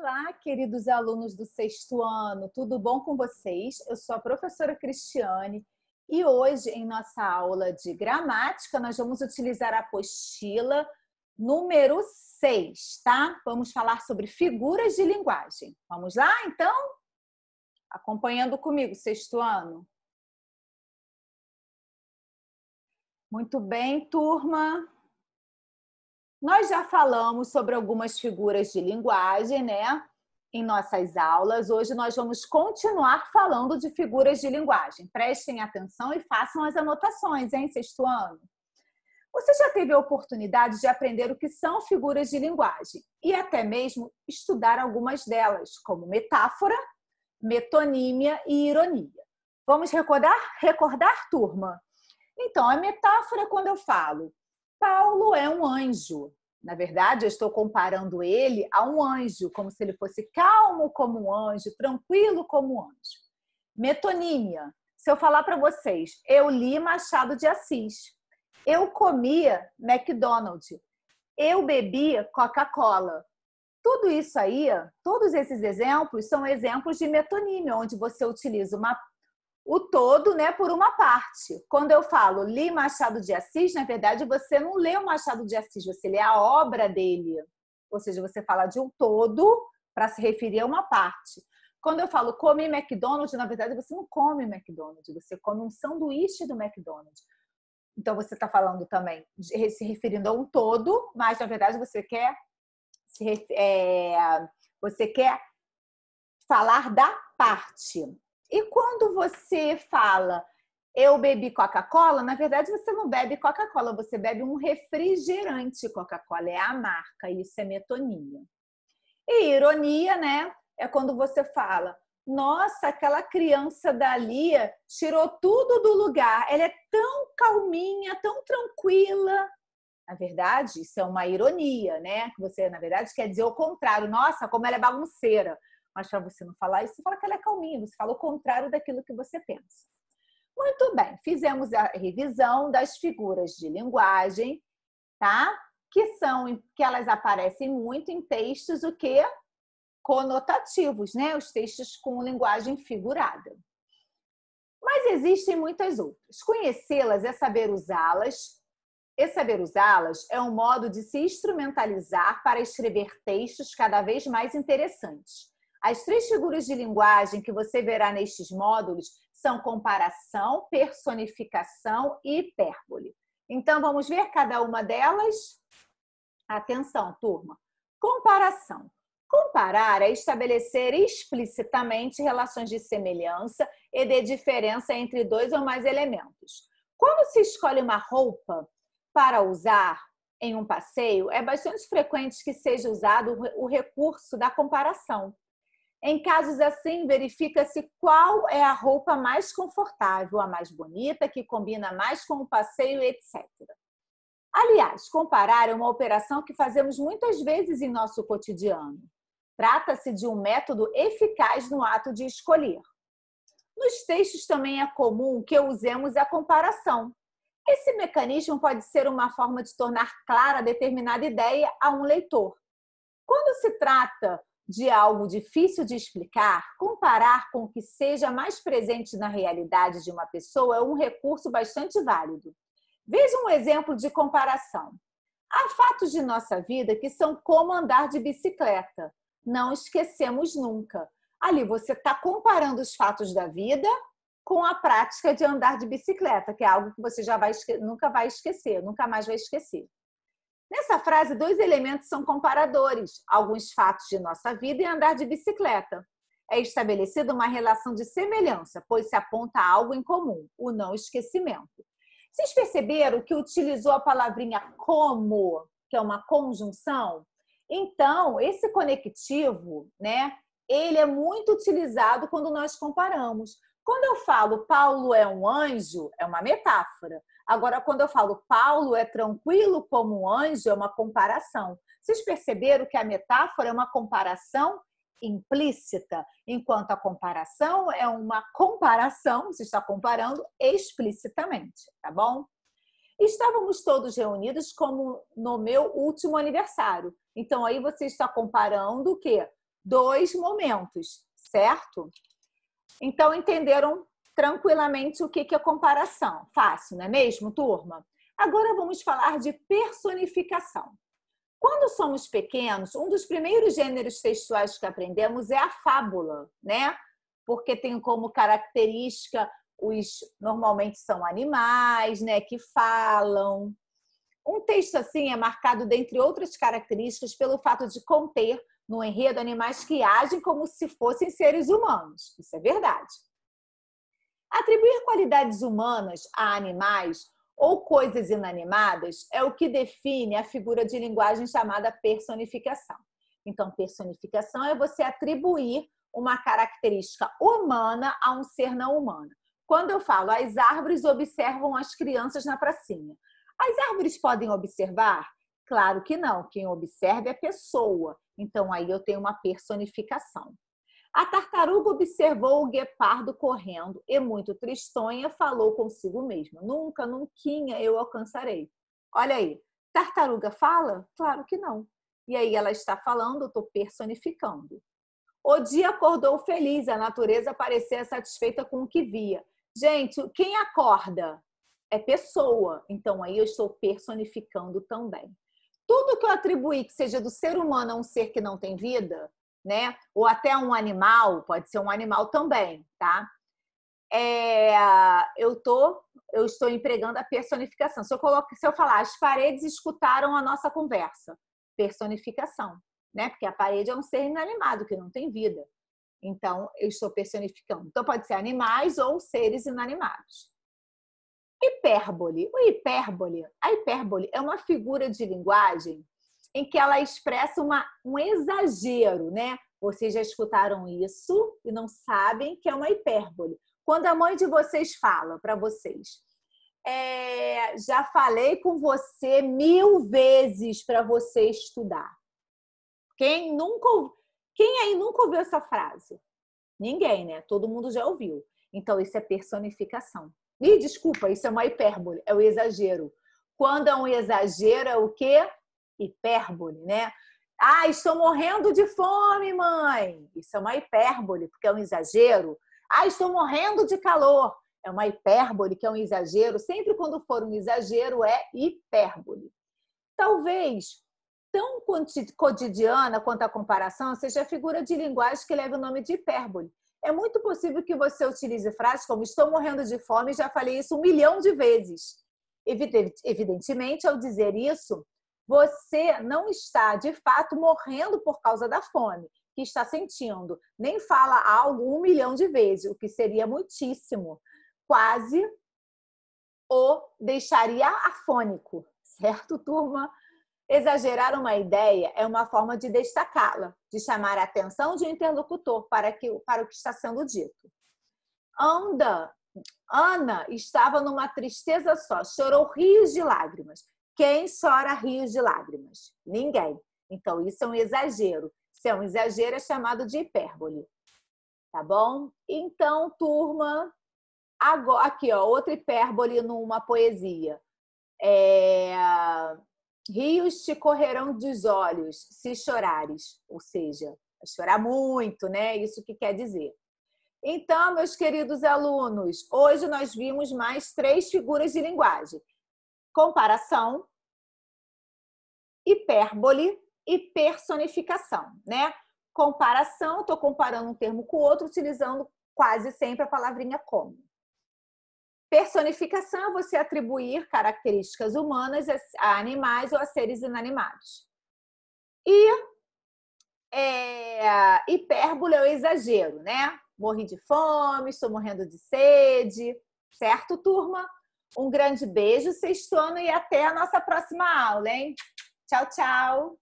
Olá, queridos alunos do sexto ano, tudo bom com vocês? Eu sou a professora Cristiane e hoje, em nossa aula de gramática, nós vamos utilizar a apostila número 6, tá? Vamos falar sobre figuras de linguagem. Vamos lá, então? Acompanhando comigo, sexto ano. Muito bem, turma. Nós já falamos sobre algumas figuras de linguagem, né? Em nossas aulas. Hoje nós vamos continuar falando de figuras de linguagem. Prestem atenção e façam as anotações, hein, sexto ano? Você já teve a oportunidade de aprender o que são figuras de linguagem e até mesmo estudar algumas delas, como metáfora, metonímia e ironia. Vamos recordar? Recordar, turma? Então, a metáfora é quando eu falo Paulo é um anjo. Na verdade, eu estou comparando ele a um anjo, como se ele fosse calmo como um anjo, tranquilo como um anjo. Metonímia. Se eu falar para vocês, eu li Machado de Assis. Eu comia McDonald's. Eu bebia Coca-Cola. Tudo isso aí, todos esses exemplos são exemplos de metonímia, onde você utiliza uma o todo, né, por uma parte. Quando eu falo li Machado de Assis, na verdade você não lê o Machado de Assis, você lê a obra dele. Ou seja, você fala de um todo para se referir a uma parte. Quando eu falo come McDonald's, na verdade você não come McDonald's, você come um sanduíche do McDonald's. Então você está falando também se referindo a um todo, mas na verdade você quer se, é, você quer falar da parte. E quando você fala eu bebi Coca-Cola, na verdade você não bebe Coca-Cola, você bebe um refrigerante Coca-Cola, é a marca, isso é metonímia. E ironia, né? É quando você fala, nossa, aquela criança dali tirou tudo do lugar, ela é tão calminha, tão tranquila. Na verdade, isso é uma ironia, né? Que você, na verdade, quer dizer o contrário. Nossa, como ela é bagunceira mas para você não falar isso, você fala que ela é calminha, você fala o contrário daquilo que você pensa. Muito bem, fizemos a revisão das figuras de linguagem, tá? Que são que elas aparecem muito em textos o que conotativos, né? Os textos com linguagem figurada. Mas existem muitas outras. Conhecê-las é saber usá-las. E saber usá-las é um modo de se instrumentalizar para escrever textos cada vez mais interessantes, as três figuras de linguagem que você verá nestes módulos são comparação, personificação e hipérbole. Então, vamos ver cada uma delas? Atenção, turma. Comparação. Comparar é estabelecer explicitamente relações de semelhança e de diferença entre dois ou mais elementos. Quando se escolhe uma roupa para usar em um passeio, é bastante frequente que seja usado o recurso da comparação. Em casos assim, verifica-se qual é a roupa mais confortável, a mais bonita, que combina mais com o passeio, etc. Aliás, comparar é uma operação que fazemos muitas vezes em nosso cotidiano. Trata-se de um método eficaz no ato de escolher. Nos textos também é comum que usemos a comparação. Esse mecanismo pode ser uma forma de tornar clara determinada ideia a um leitor. Quando se trata de algo difícil de explicar, comparar com o que seja mais presente na realidade de uma pessoa é um recurso bastante válido. Veja um exemplo de comparação. Há fatos de nossa vida que são como andar de bicicleta. Não esquecemos nunca. Ali você está comparando os fatos da vida com a prática de andar de bicicleta, que é algo que você já vai, nunca vai esquecer, nunca mais vai esquecer. Nessa frase, dois elementos são comparadores: alguns fatos de nossa vida e andar de bicicleta. É estabelecida uma relação de semelhança, pois se aponta algo em comum, o não esquecimento. Vocês perceberam que utilizou a palavrinha como, que é uma conjunção? Então, esse conectivo, né, ele é muito utilizado quando nós comparamos. Quando eu falo Paulo é um anjo, é uma metáfora. Agora, quando eu falo Paulo é tranquilo como um anjo, é uma comparação. Vocês perceberam que a metáfora é uma comparação implícita, enquanto a comparação é uma comparação, se está comparando explicitamente, tá bom? Estávamos todos reunidos como no meu último aniversário. Então aí você está comparando o quê? Dois momentos, certo? Então entenderam tranquilamente o que é comparação. Fácil, não é mesmo, turma? Agora vamos falar de personificação. Quando somos pequenos, um dos primeiros gêneros textuais que aprendemos é a fábula, né? Porque tem como característica os normalmente são animais, né, que falam. Um texto assim é marcado dentre outras características pelo fato de conter no enredo animais que agem como se fossem seres humanos. Isso é verdade. Atribuir qualidades humanas a animais ou coisas inanimadas é o que define a figura de linguagem chamada personificação. Então, personificação é você atribuir uma característica humana a um ser não humano. Quando eu falo, as árvores observam as crianças na pracinha. As árvores podem observar? Claro que não. Quem observa é a pessoa. Então, aí eu tenho uma personificação. A tartaruga observou o guepardo correndo e, muito tristonha, falou consigo mesma: Nunca, nunca eu alcançarei. Olha aí, tartaruga fala? Claro que não. E aí ela está falando, eu estou personificando. O dia acordou feliz, a natureza parecia satisfeita com o que via. Gente, quem acorda é pessoa, então aí eu estou personificando também. Tudo que eu atribuí que seja do ser humano a um ser que não tem vida, né? Ou até um animal, pode ser um animal também, tá? É, eu tô, eu estou empregando a personificação. Se eu coloco, se eu falar, as paredes escutaram a nossa conversa, personificação, né? Porque a parede é um ser inanimado que não tem vida. Então, eu estou personificando. Então, pode ser animais ou seres inanimados. Hipérbole. O hipérbole, a hipérbole é uma figura de linguagem em que ela expressa uma, um exagero, né? Vocês já escutaram isso e não sabem que é uma hipérbole. Quando a mãe de vocês fala para vocês, é, já falei com você mil vezes para você estudar. Quem nunca, quem aí nunca ouviu essa frase? Ninguém, né? Todo mundo já ouviu. Então isso é personificação. Me desculpa, isso é uma hipérbole, é o um exagero. Quando é um exagero é o quê? hipérbole, né? Ah, estou morrendo de fome, mãe. Isso é uma hipérbole, porque é um exagero. Ah, estou morrendo de calor. É uma hipérbole, que é um exagero. Sempre quando for um exagero, é hipérbole. Talvez tão cotidiana quanto a comparação seja a figura de linguagem que leva o nome de hipérbole. É muito possível que você utilize frases como estou morrendo de fome, já falei isso um milhão de vezes. Evidentemente, ao dizer isso, você não está de fato morrendo por causa da fome que está sentindo, nem fala algo um milhão de vezes, o que seria muitíssimo, quase o deixaria afônico, certo, turma? Exagerar uma ideia é uma forma de destacá-la, de chamar a atenção de um interlocutor para, que, para o que está sendo dito. Anda, Ana estava numa tristeza só, chorou rios de lágrimas. Quem chora rios de lágrimas? Ninguém. Então, isso é um exagero. Se é um exagero, é chamado de hipérbole. Tá bom? Então, turma, agora, aqui, ó, outra hipérbole numa poesia. É... Rios te correrão dos olhos se chorares, ou seja, é chorar muito, né? Isso que quer dizer. Então, meus queridos alunos, hoje nós vimos mais três figuras de linguagem comparação, hipérbole e personificação, né? Comparação, estou comparando um termo com o outro, utilizando quase sempre a palavrinha como. Personificação é você atribuir características humanas a animais ou a seres inanimados. E é, hipérbole é o exagero, né? Morri de fome, estou morrendo de sede, certo, turma? Um grande beijo, sexto ano e até a nossa próxima aula, hein? Tchau, tchau!